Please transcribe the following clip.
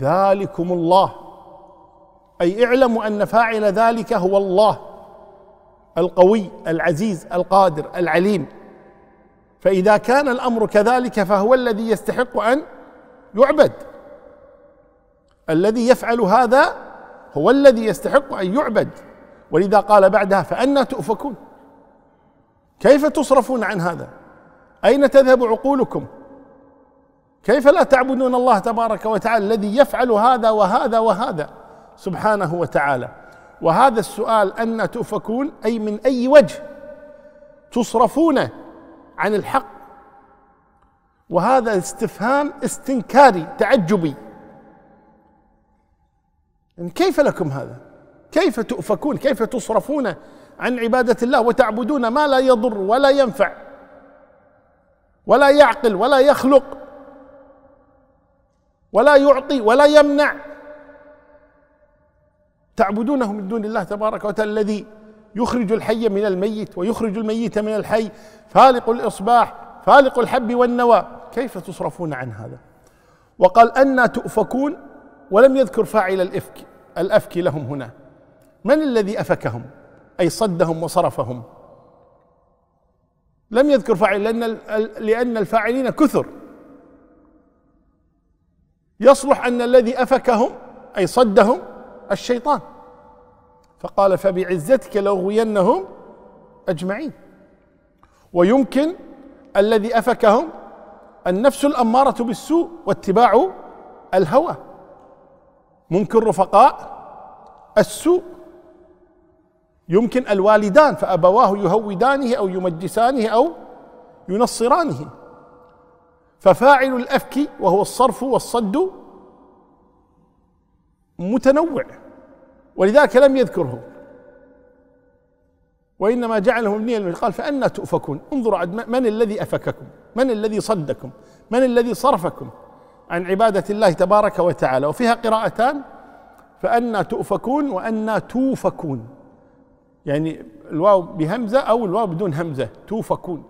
ذلكم الله اي اعلموا ان فاعل ذلك هو الله القوي العزيز القادر العليم فاذا كان الامر كذلك فهو الذي يستحق ان يعبد الذي يفعل هذا هو الذي يستحق ان يعبد ولذا قال بعدها فأنا تؤفكون كيف تصرفون عن هذا أين تذهب عقولكم كيف لا تعبدون الله تبارك وتعالى الذي يفعل هذا وهذا وهذا سبحانه وتعالى وهذا السؤال أن تؤفكون أي من أي وجه تصرفون عن الحق وهذا استفهام استنكاري تعجبي يعني كيف لكم هذا كيف تؤفكون كيف تصرفون عن عبادة الله وتعبدون ما لا يضر ولا ينفع ولا يعقل ولا يخلق ولا يعطي ولا يمنع تعبدونه من دون الله تبارك وتعالى الذي يخرج الحي من الميت ويخرج الميت من الحي فالق الإصباح فالق الحب والنوى كيف تصرفون عن هذا وقال أنا تؤفكون ولم يذكر فاعل الإفك الأفك لهم هنا من الذي أفكهم أي صدهم وصرفهم لم يذكر فاعل لأن, لأن الفاعلين كثر يصلح أن الذي أفكهم أي صدهم الشيطان فقال فبعزتك لأغوينهم أجمعين ويمكن الذي أفكهم النفس الأمارة بالسوء واتباع الهوى ممكن رفقاء السوء يمكن الوالدان فأبواه يهودانه أو يمجسانه أو ينصرانه ففاعل الأفك وهو الصرف والصد متنوع ولذلك لم يذكره وإنما جعله مبنيا قال فأنا تؤفكون انظروا من الذي أفككم من الذي صدكم من الذي صرفكم عن عبادة الله تبارك وتعالى وفيها قراءتان فأنا تؤفكون وأنا توفكون يعني الواو بهمزة أو الواو بدون همزة توفكون